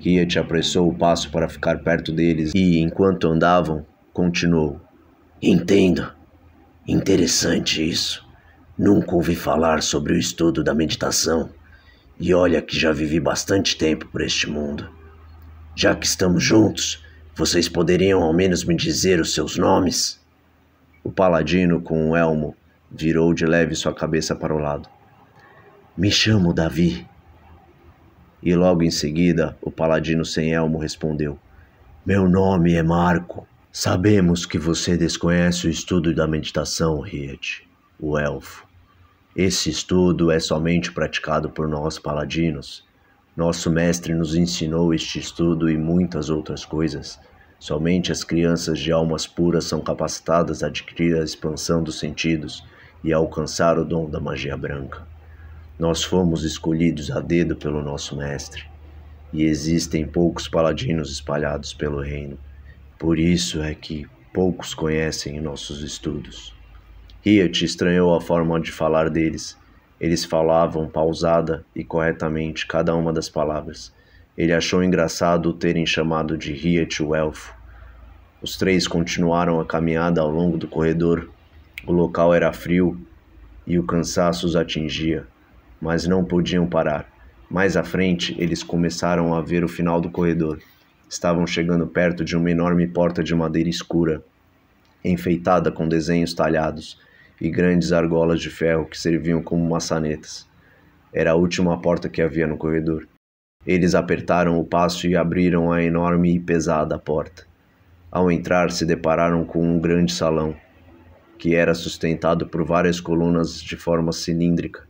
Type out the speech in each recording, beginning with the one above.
Riet apressou o passo para ficar perto deles e, enquanto andavam, continuou. Entendo. Interessante isso. Nunca ouvi falar sobre o estudo da meditação. E olha que já vivi bastante tempo por este mundo. Já que estamos juntos, vocês poderiam ao menos me dizer os seus nomes? O paladino, com o um elmo, virou de leve sua cabeça para o lado. Me chamo Davi. E logo em seguida, o o paladino sem elmo respondeu: Meu nome é Marco. Sabemos que você desconhece o estudo da meditação, Riet, o elfo. Esse estudo é somente praticado por nós paladinos. Nosso mestre nos ensinou este estudo e muitas outras coisas. Somente as crianças de almas puras são capacitadas a adquirir a expansão dos sentidos e a alcançar o dom da magia branca. Nós fomos escolhidos a dedo pelo nosso mestre e existem poucos paladinos espalhados pelo reino. Por isso é que poucos conhecem nossos estudos. Hiat estranhou a forma de falar deles. Eles falavam pausada e corretamente cada uma das palavras. Ele achou engraçado o terem chamado de Hiat o Elfo. Os três continuaram a caminhada ao longo do corredor. O local era frio e o cansaço os atingia, mas não podiam parar. Mais à frente, eles começaram a ver o final do corredor. Estavam chegando perto de uma enorme porta de madeira escura, enfeitada com desenhos talhados e grandes argolas de ferro que serviam como maçanetas. Era a última porta que havia no corredor. Eles apertaram o passo e abriram a enorme e pesada porta. Ao entrar, se depararam com um grande salão, que era sustentado por várias colunas de forma cilíndrica,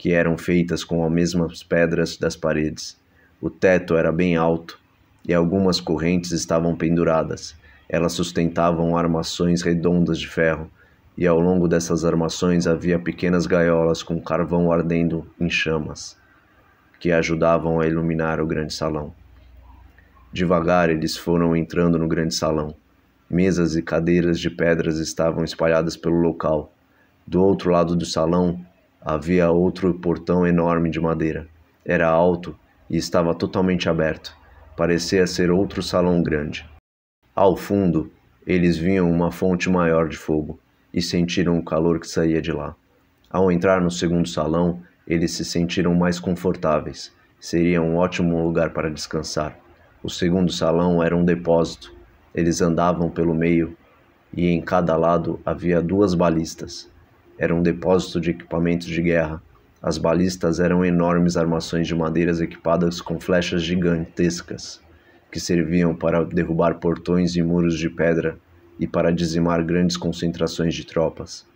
que eram feitas com as mesmas pedras das paredes. O teto era bem alto e algumas correntes estavam penduradas. Elas sustentavam armações redondas de ferro, e ao longo dessas armações havia pequenas gaiolas com carvão ardendo em chamas, que ajudavam a iluminar o grande salão. Devagar eles foram entrando no grande salão. Mesas e cadeiras de pedras estavam espalhadas pelo local. Do outro lado do salão, Havia outro portão enorme de madeira. Era alto e estava totalmente aberto. Parecia ser outro salão grande. Ao fundo, eles viam uma fonte maior de fogo e sentiram o calor que saía de lá. Ao entrar no segundo salão, eles se sentiram mais confortáveis. Seria um ótimo lugar para descansar. O segundo salão era um depósito. Eles andavam pelo meio e em cada lado havia duas balistas era um depósito de equipamentos de guerra. As balistas eram enormes armações de madeiras equipadas com flechas gigantescas, que serviam para derrubar portões e muros de pedra e para dizimar grandes concentrações de tropas.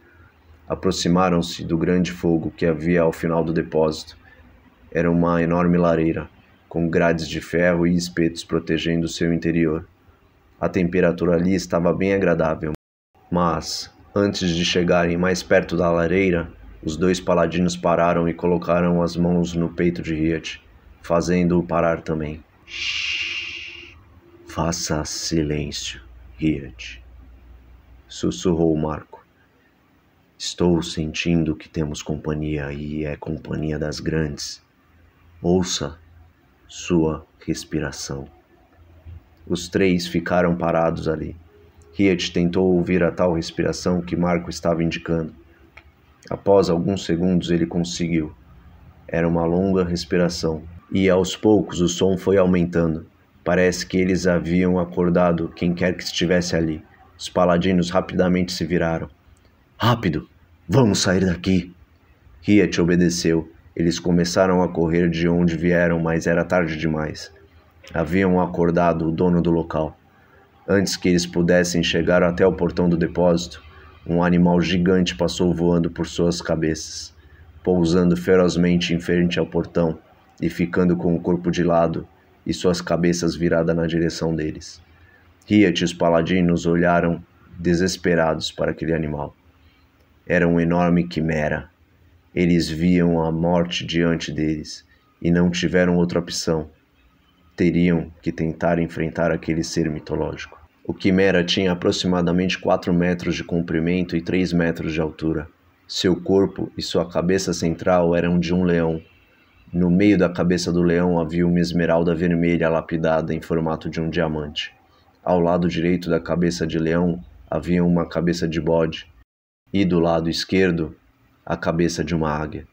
Aproximaram-se do grande fogo que havia ao final do depósito. Era uma enorme lareira, com grades de ferro e espetos protegendo seu interior. A temperatura ali estava bem agradável, mas Antes de chegarem mais perto da lareira, os dois paladinos pararam e colocaram as mãos no peito de Riet, fazendo-o parar também. Shhh. Faça silêncio, Riet, sussurrou Marco. Estou sentindo que temos companhia e é companhia das grandes. Ouça sua respiração. Os três ficaram parados ali, Hiet tentou ouvir a tal respiração que Marco estava indicando. Após alguns segundos, ele conseguiu. Era uma longa respiração, e aos poucos o som foi aumentando. Parece que eles haviam acordado quem quer que estivesse ali. Os paladinos rapidamente se viraram. Rápido! Vamos sair daqui! Hiet obedeceu. Eles começaram a correr de onde vieram, mas era tarde demais. Haviam acordado o dono do local. Antes que eles pudessem chegar até o portão do depósito, um animal gigante passou voando por suas cabeças, pousando ferozmente em frente ao portão e ficando com o corpo de lado e suas cabeças viradas na direção deles. Riet e os paladinos olharam desesperados para aquele animal. Era um enorme quimera. Eles viam a morte diante deles e não tiveram outra opção teriam que tentar enfrentar aquele ser mitológico. O Quimera tinha aproximadamente 4 metros de comprimento e 3 metros de altura. Seu corpo e sua cabeça central eram de um leão. No meio da cabeça do leão havia uma esmeralda vermelha lapidada em formato de um diamante. Ao lado direito da cabeça de leão havia uma cabeça de bode, e do lado esquerdo, a cabeça de uma águia.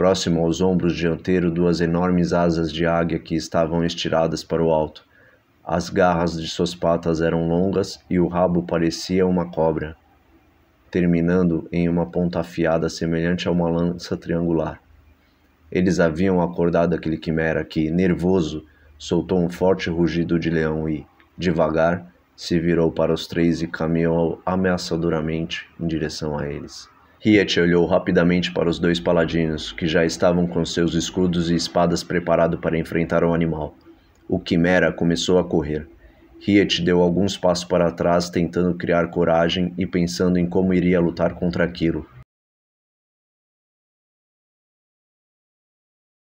Próximo aos ombros dianteiro, duas enormes asas de águia que estavam estiradas para o alto. As garras de suas patas eram longas e o rabo parecia uma cobra, terminando em uma ponta afiada semelhante a uma lança triangular. Eles haviam acordado aquele quimera que, nervoso, soltou um forte rugido de leão e, devagar, se virou para os três e caminhou ameaçadoramente em direção a eles. Hiet olhou rapidamente para os dois paladinos, que já estavam com seus escudos e espadas preparados para enfrentar o animal. O quimera começou a correr. Hiet deu alguns passos para trás, tentando criar coragem e pensando em como iria lutar contra aquilo.